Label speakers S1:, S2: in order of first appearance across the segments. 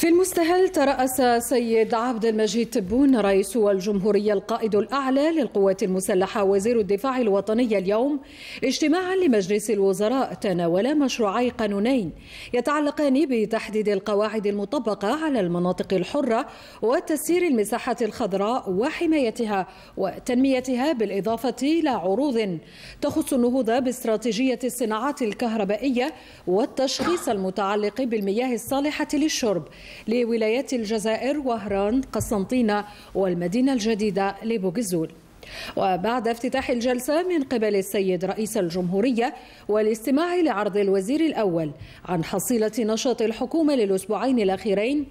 S1: في المستهل ترأس سيد عبد المجيد تبون رئيس الجمهورية القائد الأعلى للقوات المسلحة وزير الدفاع الوطني اليوم اجتماعا لمجلس الوزراء تناول مشروعي قانونين يتعلقان بتحديد القواعد المطبقة على المناطق الحرة وتسيير المساحات الخضراء وحمايتها وتنميتها بالإضافة إلى عروض تخص النهوض باستراتيجية الصناعات الكهربائية والتشخيص المتعلق بالمياه الصالحة للشرب لولايات الجزائر وهران قسنطينة والمدينة الجديدة لبوغزول وبعد افتتاح الجلسة من قبل السيد رئيس الجمهورية والاستماع لعرض الوزير الأول عن حصيلة نشاط الحكومة للأسبوعين الأخيرين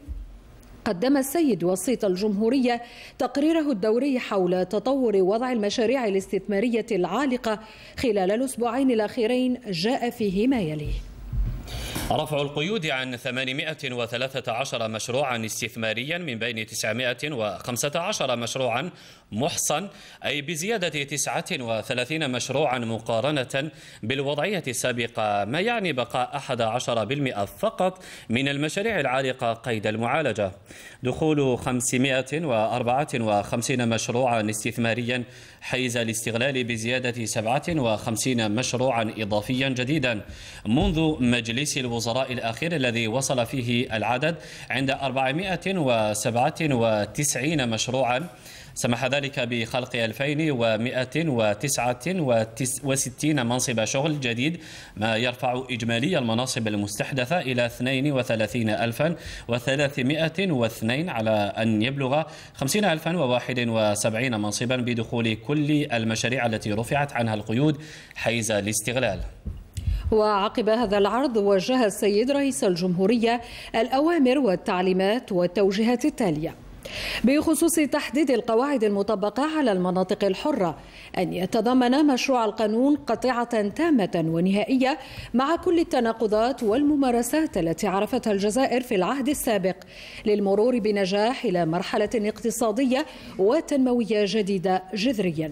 S1: قدم السيد وسيط الجمهورية تقريره الدوري حول تطور وضع المشاريع الاستثمارية العالقة خلال الأسبوعين الأخيرين جاء فيه ما يليه
S2: رفع القيود عن 813 مشروعا استثماريا من بين 915 مشروعا محصن أي بزيادة 39 مشروعا مقارنة بالوضعية السابقة ما يعني بقاء 11% فقط من المشاريع العالقة قيد المعالجة دخول 554 مشروعا استثماريا حيز الاستغلال بزيادة 57 مشروعا إضافيا جديدا منذ مجلس الوزراء الوزراء الأخير الذي وصل فيه العدد عند 497 مشروعا سمح ذلك بخلق 2169 منصب شغل جديد ما يرفع إجمالي المناصب المستحدثة إلى 32302 على أن يبلغ 50071 منصبا بدخول كل المشاريع التي رفعت عنها القيود حيز الاستغلال
S1: وعقب هذا العرض وجه السيد رئيس الجمهورية الأوامر والتعليمات والتوجيهات التالية بخصوص تحديد القواعد المطبقة على المناطق الحرة أن يتضمن مشروع القانون قطعة تامة ونهائية مع كل التناقضات والممارسات التي عرفتها الجزائر في العهد السابق للمرور بنجاح إلى مرحلة اقتصادية وتنموية جديدة جذرياً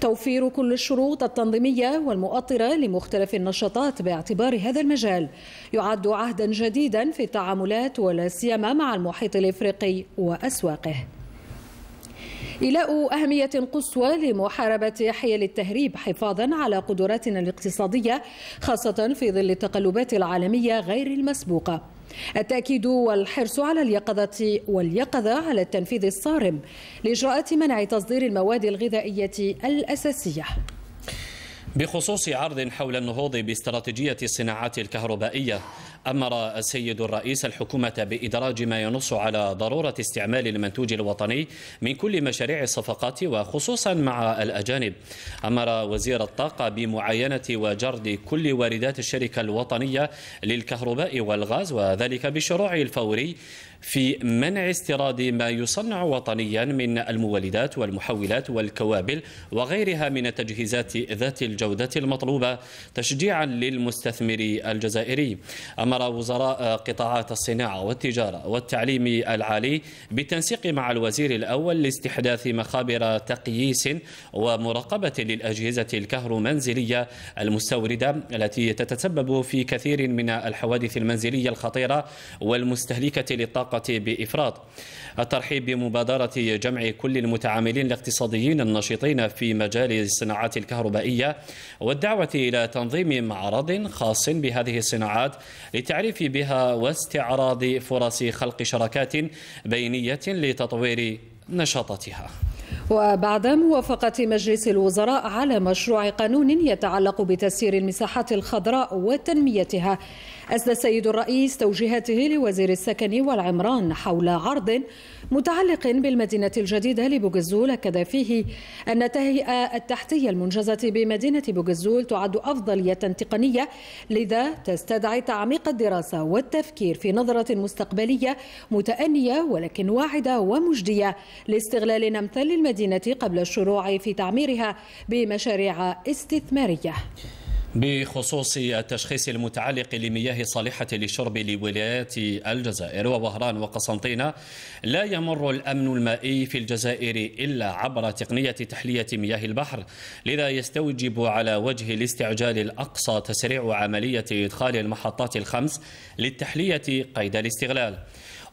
S1: توفير كل الشروط التنظيمية والمؤطرة لمختلف النشاطات باعتبار هذا المجال يعد عهدا جديدا في التعاملات ولا سيما مع المحيط الإفريقي وأسواقه إيلاء أهمية قصوى لمحاربة حيل التهريب حفاظا على قدراتنا الاقتصادية خاصة في ظل التقلبات العالمية غير المسبوقة التأكيد والحرص على اليقظة واليقظة على التنفيذ الصارم لإجراءات منع تصدير المواد الغذائية الأساسية
S2: بخصوص عرض حول النهوض باستراتيجية الصناعات الكهربائية أمر السيد الرئيس الحكومة بإدراج ما ينص على ضرورة استعمال المنتوج الوطني من كل مشاريع الصفقات وخصوصا مع الأجانب أمر وزير الطاقة بمعاينة وجرد كل واردات الشركة الوطنية للكهرباء والغاز وذلك بالشروع الفوري في منع استيراد ما يصنع وطنيا من المولدات والمحولات والكوابل وغيرها من التجهيزات ذات الجودة المطلوبة تشجيعا للمستثمر الجزائري أمر وزراء قطاعات الصناعة والتجارة والتعليم العالي بالتنسيق مع الوزير الأول لاستحداث مخابر تقييس ومراقبة للأجهزة الكهرومنزلية المستوردة التي تتسبب في كثير من الحوادث المنزلية الخطيرة والمستهلكة للطاقة بإفراط الترحيب بمبادرة جمع كل المتعاملين الاقتصاديين النشطين في مجال الصناعات الكهربائية والدعوة إلى تنظيم معرض خاص بهذه الصناعات للتعريف بها واستعراض فرص خلق شراكات بينية لتطوير نشاطاتها
S1: وبعد موافقة مجلس الوزراء على مشروع قانون يتعلق بتسيير المساحات الخضراء وتنميتها أسدى السيد الرئيس توجيهاته لوزير السكن والعمران حول عرض متعلق بالمدينة الجديدة لبوجزول أكد فيه أن التهيئة التحتية المنجزة بمدينة بوجزول تعد أفضلية تقنية لذا تستدعي تعميق الدراسة والتفكير في نظرة مستقبلية متأنية ولكن واعدة ومجدية لاستغلال نمثل المدينة قبل الشروع في تعميرها بمشاريع استثمارية
S2: بخصوص التشخيص المتعلق لمياه صالحة للشرب لولايات الجزائر ووهران وقسنطينة لا يمر الأمن المائي في الجزائر إلا عبر تقنية تحلية مياه البحر لذا يستوجب على وجه الاستعجال الأقصى تسريع عملية إدخال المحطات الخمس للتحلية قيد الاستغلال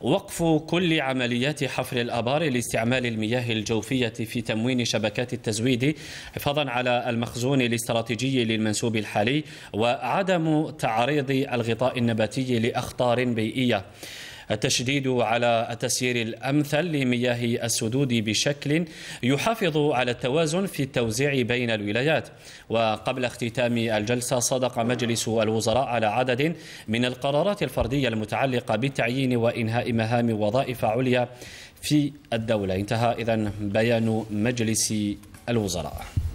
S2: وقف كل عمليات حفر الآبار لاستعمال المياه الجوفية في تموين شبكات التزويد حفاظا على المخزون الاستراتيجي للمنسوب الحالي وعدم تعريض الغطاء النباتي لأخطار بيئية التشديد على التسيير الأمثل لمياه السدود بشكل يحافظ على التوازن في التوزيع بين الولايات وقبل اختتام الجلسة صدق مجلس الوزراء على عدد من القرارات الفردية المتعلقة بالتعيين وإنهاء مهام وظائف عليا في الدولة انتهى إذا بيان مجلس الوزراء